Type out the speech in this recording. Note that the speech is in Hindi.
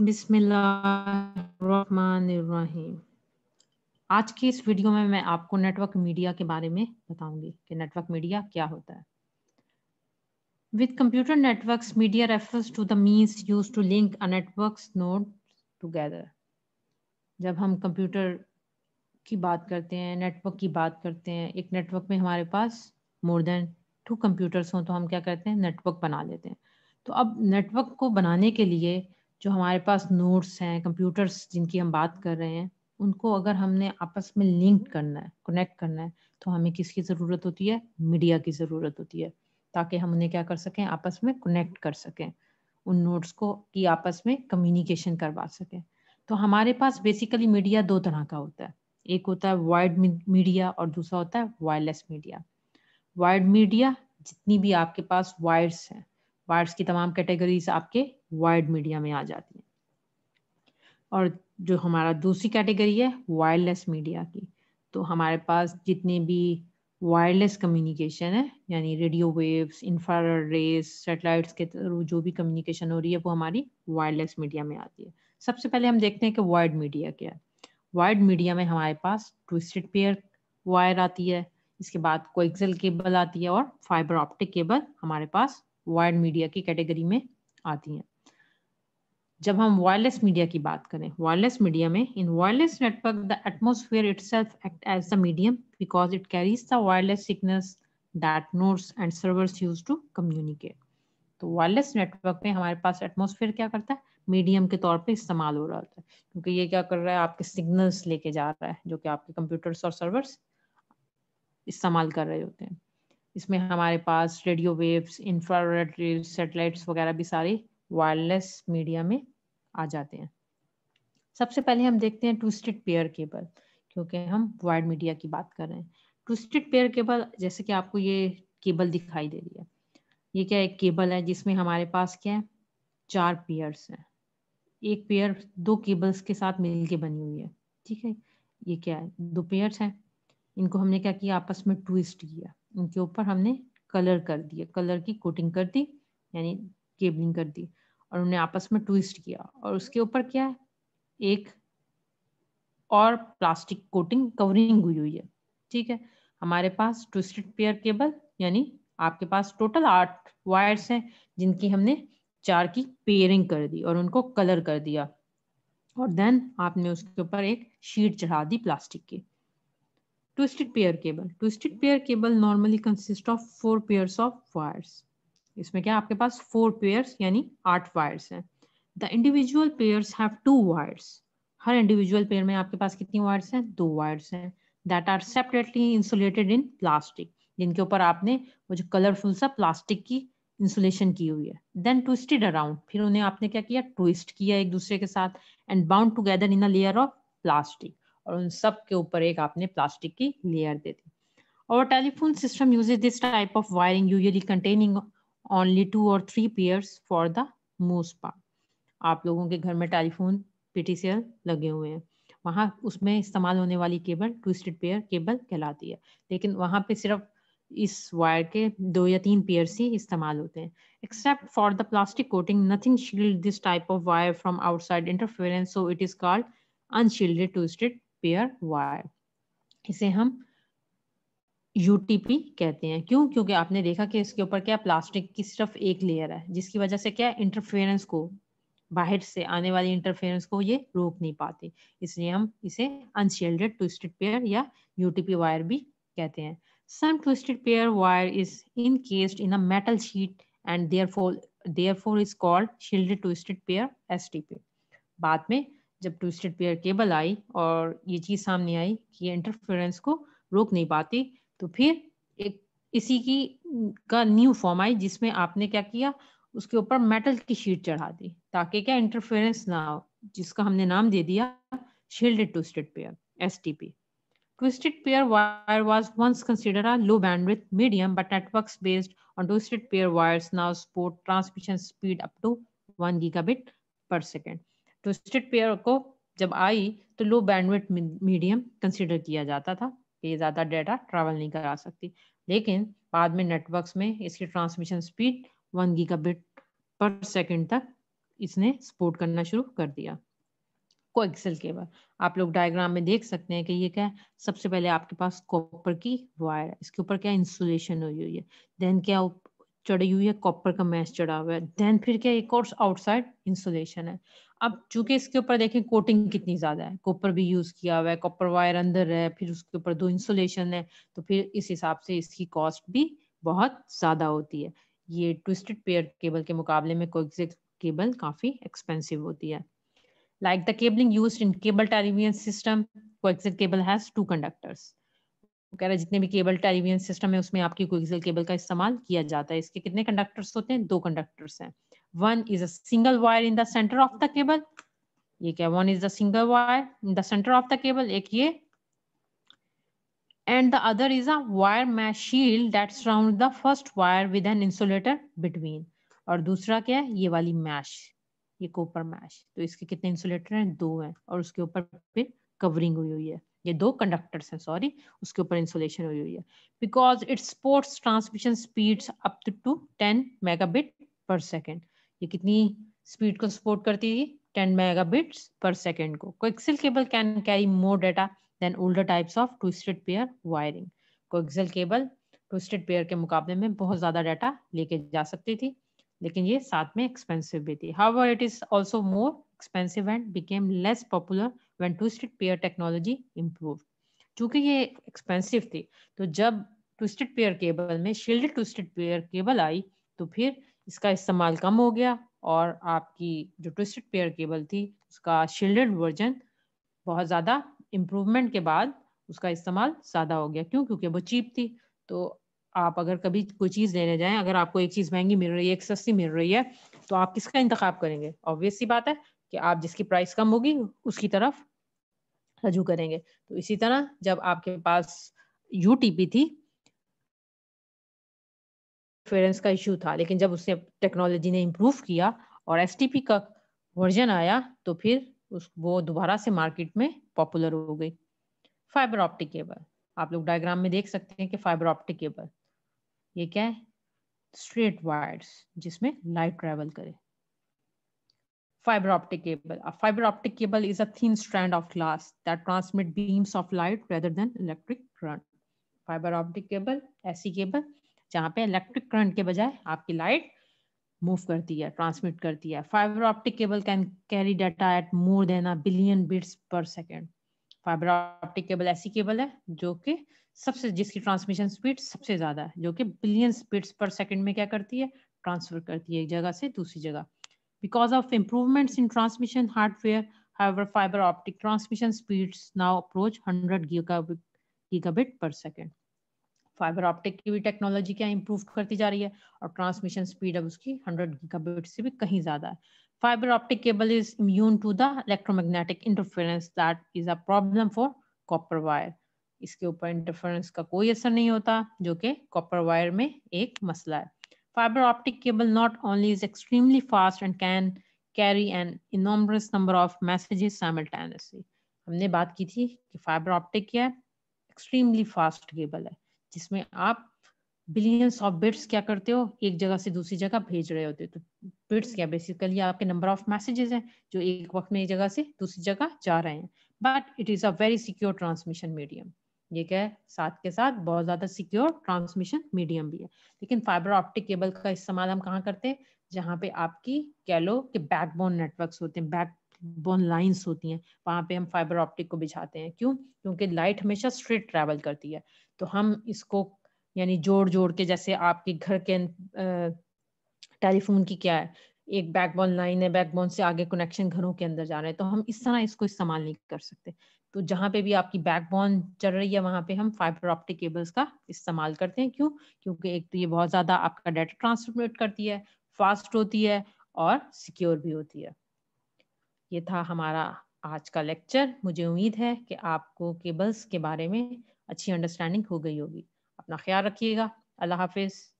बिस्मिल्लाहिर्रहमानिर्रहीम आज की इस वीडियो में मैं आपको नेटवर्क मीडिया के बारे में बताऊंगी कि नेटवर्क मीडिया क्या होता है with computer networks media refers to the means used to link a networks node together जब हम कंप्यूटर की बात करते हैं नेटवर्क की बात करते हैं एक नेटवर्क में हमारे पास मोर देन टू कंप्यूटर्स हों तो हम क्या करते हैं नेटवर्क बना लेते हैं तो अब नेटवर्क को बनाने के लिए जो हमारे पास नोट्स हैं कंप्यूटर्स जिनकी हम बात कर रहे हैं उनको अगर हमने आपस में लिंक करना है कनेक्ट करना है तो हमें किसकी ज़रूरत होती है मीडिया की ज़रूरत होती है ताकि हम उन्हें क्या कर सकें आपस में कनेक्ट कर सकें उन नोट्स को कि आपस में कम्युनिकेशन करवा सकें तो हमारे पास बेसिकली मीडिया दो तरह का होता है एक होता है वायर्ड मीडिया और दूसरा होता है वायरलेस मीडिया वायर्ड मीडिया जितनी भी आपके पास वायर्स हैं वायर्स की तमाम कैटेगरीज आपके वाइल्ड मीडिया में आ जाती हैं और जो हमारा दूसरी कैटेगरी है वायरलेस मीडिया की तो हमारे पास जितने भी वायरलेस कम्युनिकेशन है यानी radio waves infrared satellites के थ्रू जो भी कम्युनिकेशन हो रही है वो हमारी वायरलेस मीडिया में आती है सबसे पहले हम देखते हैं कि वाइड मीडिया क्या है वाइड मीडिया में हमारे पास ट्विस्टेड पेयर वायर आती है इसके बाद कोएक्सल केबल आती है और फाइबर ऑप्टिक केबल हमारे पास वाइड मीडिया की कैटेगरी में आती हैं जब हम वायरलेस मीडिया की बात करें वायरलेस मीडिया में in wireless network the atmosphere self act as the medium because it carries the wireless signals that nodes and servers use to communicate तो वायरलेस नेटवर्क में हमारे पास एटमोसफियर क्या करता है मीडियम के तौर पे इस्तेमाल हो रहा होता है क्योंकि ये क्या कर रहा है आपके सिग्नल्स लेके जा रहा है जो कि आपके कंप्यूटर्स और सर्वर्स इस्तेमाल कर रहे होते हैं इसमें हमारे पास radio waves infrared waves satellites वगैरह भी सारे वायरलेस मीडिया में आ जाते हैं सबसे पहले हम देखते हैं ट्विस्टेड पेयर केबल क्योंकि हम वायर्ड मीडिया की बात कर रहे हैं ट्विस्टेड पेयर केबल जैसे कि आपको ये केबल दिखाई दे रही है ये क्या एक केबल है जिसमें हमारे पास क्या है चार पेयर्स हैं एक पेयर दो केबल्स के साथ मिल के बनी हुई है ठीक है ये क्या है दो पेयर्स हैं इनको हमने क्या किया आपस में ट्विस्ट किया इनके ऊपर हमने कलर कर दिया कलर की कोटिंग कर दी यानी केबलिंग कर दी और उन्हें आपस में ट्विस्ट किया और उसके ऊपर क्या है एक और प्लास्टिक कोटिंग कवरिंग हुई हुई है ठीक है हमारे पास ट्विस्टेड पेयर केबल यानी आपके पास टोटल आठ वायर्स हैं जिनकी हमने चार की पेयरिंग कर दी और उनको कलर कर दिया और देन आपने उसके ऊपर एक शीट चढ़ा दी प्लास्टिक की twisted pair cable twisted pair cable normally consist of four pairs of wires इसमें क्या आपके पास फोर पेयर्स यानी आठ वायर्स हैं the individual pairs have two wires हर इंडिविजुअल पेयर में आपके पास कितनी वायर्स हैं दो वायर्स हैं that are separately insulated in plastic जिनके ऊपर आपने वो जो कलरफुल सा प्लास्टिक की इंसुलेशन की हुई है देन ट्विस्टेड अराउंड फिर उन्हें आपने क्या किया ट्विस्ट किया एक दूसरे के साथ and bound together in a layer of plastic और उन सब के ऊपर एक आपने प्लास्टिक की लेयर दे दी और telephone system uses this type of wiring usually containing only two और three pairs for the most part आप लोगों के घर में टेलीफोन पीटीसीएल लगे हुए हैं वहाँ उसमें इस्तेमाल होने वाली केबल ट्विस्टेड पेयर केबल कहलाती है लेकिन वहाँ पे सिर्फ इस वायर के दो या तीन पेयर्स ही इस्तेमाल होते हैं except for the plastic coating nothing shield this type of wire from outside interference so it is called unshielded twisted pair wire इसे हम यूटीपी कहते हैं क्यों क्योंकि आपने देखा कि इसके ऊपर क्या प्लास्टिक की सिर्फ एक लेयर है जिसकी वजह से क्या इंटरफेरेंस को बाहर से आने वाली इंटरफेरेंस को ये रोक नहीं पाती इसलिए हम इसे अनशील्डेड ट्विस्टेड पेयर या यूटीपी वायर भी कहते हैं some twisted pair wire is encased in a metal sheet and therefore is called shielded twisted pair STP बाद में जब ट्विस्टेड पेयर केबल आई और ये चीज सामने आई कि ये इंटरफेरेंस को रोक नहीं पाती तो फिर एक इसी की का न्यू फॉर्म आई जिसमें आपने क्या किया उसके ऊपर मेटल की शीट चढ़ा दी ताकि क्या इंटरफेरेंस ना हो जिसका हमने नाम दे दिया shielded twisted pair S T P twisted pair wire was once consider a low bandwidth medium but network based on twisted pair wire now sport transmission speed up to one bit per second twisted pair को जब आई तो लो बैंडविड मीडियम कंसिडर किया जाता था ये ज़्यादा डेटा ट्रैवल नहीं करा सकती लेकिन बाद में नेटवर्क्स में इसकी transmission speed one gigabit per second तक इसने सपोर्ट करना शुरू कर दिया को एक्सेल केबल आप लोग डायग्राम में देख सकते हैं कि ये क्या है सबसे पहले आपके पास कॉपर की वायर है इसके ऊपर क्या इंसुलेशन हुई हुई है देन क्या चढ़ी हुई है कॉपर का मैच चढ़ा हुआ है देन फिर क्या एक और आउटसाइड इंसुलेशन है अब चूंकि इसके ऊपर देखें कोटिंग कितनी ज्यादा है कॉपर भी यूज किया हुआ है कॉपर वायर अंदर है फिर उसके ऊपर दो इंसुलेशन है तो फिर इस हिसाब से इसकी कॉस्ट भी बहुत ज्यादा होती है ये ट्विस्टेड पेयर केबल के मुकाबले में कोएक्सिट केबल काफी एक्सपेंसिव होती है like the cabling use in cable television system coaxial cable has two conductors कह रहा जितने भी केबल टेलीविजन सिस्टम है उसमें आपकी कोएक्सियल केबल का इस्तेमाल किया जाता है इसके कितने कंडक्टर्स होते हैं दो कंडक्टर्स हैं One is a single wire in the center of the cable. ye kya one is the single wire in the center of the cable. ek ye and the other is a wire mesh shield that surrounds the first wire with an insulator between. aur dusra kya hai ye wali mesh ye copper mesh to iske kitne insulator hain do hain aur uske upar फिर covering hui hui hai ये दो कंडक्टर्स हैं सॉरी उसके ऊपर इंसुलेशन हुई हुई है because it's supports transmission speeds up to ten megabit per second ये कितनी स्पीड को सपोर्ट करती थी 10 मेगाबिट्स पर सेकेंड को coaxial cable can carry more data than older types of twisted pair wiring coaxial cable twisted pair के मुकाबले में बहुत ज्यादा डाटा लेके जा सकती थी लेकिन ये साथ में एक्सपेंसिव भी थी however it is also more expensive and became less popular when twisted pair technology improve क्योंकि ये एक्सपेंसिव थी तो जब ट्विस्टेड पेयर केबल में शील्डेड ट्विस्टेड पेयर केबल आई तो फिर इसका इस्तेमाल कम हो गया और आपकी जो ट्विस्टेड पेयर केबल थी उसका शील्डेड वर्जन बहुत ज़्यादा इम्प्रूवमेंट के बाद उसका इस्तेमाल ज़्यादा हो गया क्यों क्योंकि वो चीप थी तो आप अगर कभी कोई चीज़ लेने जाएं अगर आपको एक चीज़ महंगी मिल रही है एक सस्ती मिल रही है तो आप किसका इंतखा करेंगे ऑब्वियस सी बात है कि आप जिसकी प्राइस कम होगी उसकी तरफ रजू करेंगे तो इसी तरह जब आपके पास यू थी इंटरफेरेंस का इशू था लेकिन जब उसने टेक्नोलॉजी ने इम्प्रूव किया और एस का वर्जन आया तो फिर उस वो दोबारा से मार्केट में पॉपुलर हो गई फाइबर ऑप्टिक केबल आप लोग डायग्राम में देख सकते हैं कि फाइबर ऑप्टिक केबल ये क्या है स्ट्रेट वायर्स जिसमें लाइट ट्रेवल करे fibre optic cable a fiber optic cable is a thin of of glass that transmit beams of light rather than electric current fiber optic ऐसी केबल जहाँ पे इलेक्ट्रिक करंट के बजाय आपकी लाइट मूव करती है ट्रांसमिट करती है fibre optic cable can carry data at more than a billion bits per second fibre optic cable ऐसी केबल है जो कि सबसे जिसकी ट्रांसमिशन स्पीड सबसे ज़्यादा है जो कि बिलियन स्पीड्स पर सेकेंड में क्या करती है ट्रांसफर करती है एक जगह से दूसरी जगह because of improvements in transmission hardware However, fiber optic transmission speeds now approach 100 gigabit, bit per second fibre optic की भी टेक्नोलॉजी क्या इंप्रूव करती जा रही है और ट्रांसमिशन स्पीड अब उसकी हंड्रेड गीगाबिट से भी कहीं ज़्यादा है fibre optic cable is immune to the electromagnetic interference that is a problem for copper wire इसके ऊपर इंटरफेरेंस का कोई असर नहीं होता जो कि कॉपर वायर में एक मसला है fibre optic cable not only is extremely fast and can carry an enormous number of messages simultaneously हमने बात की थी कि फाइबर ऑप्टिक क्या है एक्सट्रीमली फास्ट केबल है जिसमें आप बिलियंस ऑफ बिट्स क्या करते हो एक जगह से दूसरी जगह भेज रहे होते हो तो बिट्स क्या बेसिकली आपके नंबर ऑफ मैसेजेस हैं जो एक वक्त में एक जगह से दूसरी जगह जा रहे हैं but it is a very secure transmission medium ये क्या है साथ के साथ बहुत ज़्यादा सिक्योर ट्रांसमिशन मीडियम भी है लेकिन फाइबर ऑप्टिक केबल का इस्तेमाल हम कहाँ करते हैं जहाँ पे आपकी कह लो कि बैकबोन नेटवर्क्स होते हैं बैक बोन लाइंस होती हैं वहाँ पे हम फाइबर ऑप्टिक को बिछाते हैं क्यों क्योंकि लाइट हमेशा स्ट्रेट ट्रैवल करती है तो हम इसको यानी जोड़ जोड़ के जैसे आपके घर के टेलीफोन अं, की क्या है एक बैकबोन लाइन है बैकबोन से आगे कनेक्शन घरों के अंदर जा रहे हैं तो हम इस तरह इसको इस्तेमाल नहीं कर सकते तो जहाँ पे भी आपकी बैकबोन चल रही है वहाँ पे हम फाइबर ऑप्टिक केबल्स का इस्तेमाल करते हैं क्यों क्योंकि एक तो ये बहुत ज़्यादा आपका डाटा ट्रांसमिट करती है फास्ट होती है और सिक्योर भी होती है ये था हमारा आज का लेक्चर मुझे उम्मीद है कि आपको केबल्स के बारे में अच्छी अंडरस्टैंडिंग हो गई होगी अपना ख्याल रखिएगा अल्लाह हाफिज़